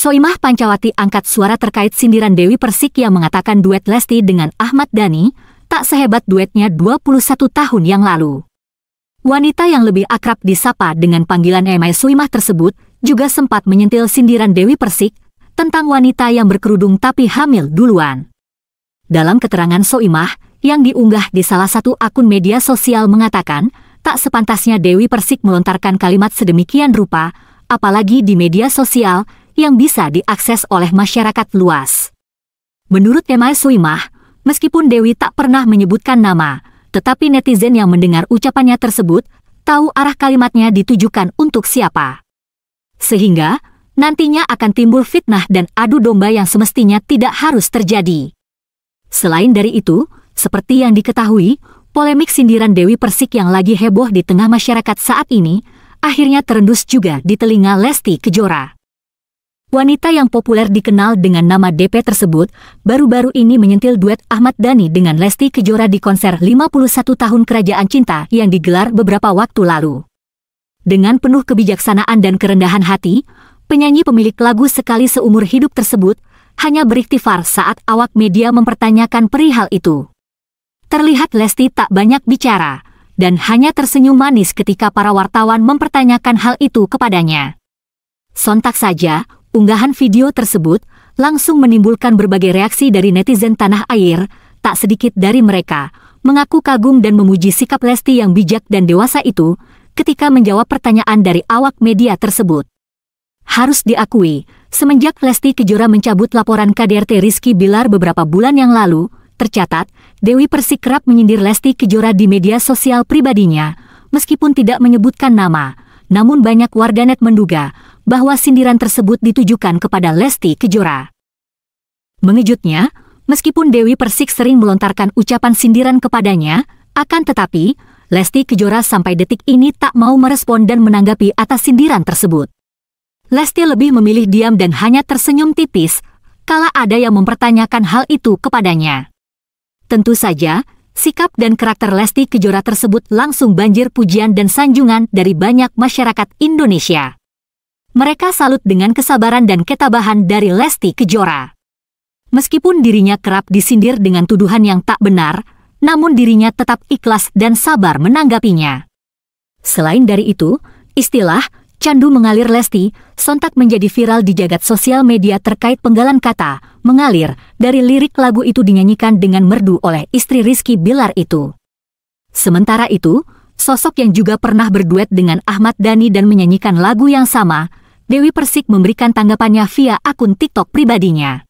Soimah Pancawati angkat suara terkait sindiran Dewi Persik yang mengatakan duet Lesti dengan Ahmad Dhani tak sehebat duetnya 21 tahun yang lalu. Wanita yang lebih akrab disapa dengan panggilan Emai Soimah tersebut juga sempat menyentil sindiran Dewi Persik tentang wanita yang berkerudung tapi hamil duluan. Dalam keterangan Soimah yang diunggah di salah satu akun media sosial mengatakan, tak sepantasnya Dewi Persik melontarkan kalimat sedemikian rupa, apalagi di media sosial yang bisa diakses oleh masyarakat luas. Menurut Emai Suimah, meskipun Dewi tak pernah menyebutkan nama, tetapi netizen yang mendengar ucapannya tersebut tahu arah kalimatnya ditujukan untuk siapa. Sehingga, nantinya akan timbul fitnah dan adu domba yang semestinya tidak harus terjadi. Selain dari itu, seperti yang diketahui, polemik sindiran Dewi Persik yang lagi heboh di tengah masyarakat saat ini, akhirnya terendus juga di telinga Lesti Kejora. Wanita yang populer dikenal dengan nama DP tersebut, baru-baru ini menyentil duet Ahmad Dhani dengan Lesti Kejora di konser 51 tahun Kerajaan Cinta yang digelar beberapa waktu lalu. Dengan penuh kebijaksanaan dan kerendahan hati, penyanyi pemilik lagu sekali seumur hidup tersebut hanya beriktifar saat awak media mempertanyakan perihal itu. Terlihat Lesti tak banyak bicara, dan hanya tersenyum manis ketika para wartawan mempertanyakan hal itu kepadanya. Sontak saja, Unggahan video tersebut langsung menimbulkan berbagai reaksi dari netizen tanah air, tak sedikit dari mereka mengaku kagum dan memuji sikap Lesti yang bijak dan dewasa itu ketika menjawab pertanyaan dari awak media tersebut. Harus diakui, semenjak Lesti Kejora mencabut laporan KDRT Rizky Bilar beberapa bulan yang lalu, tercatat, Dewi Persik kerap menyindir Lesti Kejora di media sosial pribadinya, meskipun tidak menyebutkan nama, namun banyak warganet menduga bahwa sindiran tersebut ditujukan kepada Lesti Kejora. Mengejutnya, meskipun Dewi Persik sering melontarkan ucapan sindiran kepadanya, akan tetapi Lesti Kejora sampai detik ini tak mau merespon dan menanggapi atas sindiran tersebut. Lesti lebih memilih diam dan hanya tersenyum tipis kala ada yang mempertanyakan hal itu kepadanya. Tentu saja, sikap dan karakter Lesti Kejora tersebut langsung banjir pujian dan sanjungan dari banyak masyarakat Indonesia. Mereka salut dengan kesabaran dan ketabahan dari Lesti Kejora. Meskipun dirinya kerap disindir dengan tuduhan yang tak benar, namun dirinya tetap ikhlas dan sabar menanggapinya. Selain dari itu, istilah candu mengalir Lesti sontak menjadi viral di jagat sosial media terkait penggalan kata mengalir dari lirik lagu itu dinyanyikan dengan merdu oleh istri Rizky Bilar itu. Sementara itu, sosok yang juga pernah berduet dengan Ahmad Dhani dan menyanyikan lagu yang sama, Dewi Persik memberikan tanggapannya via akun TikTok pribadinya.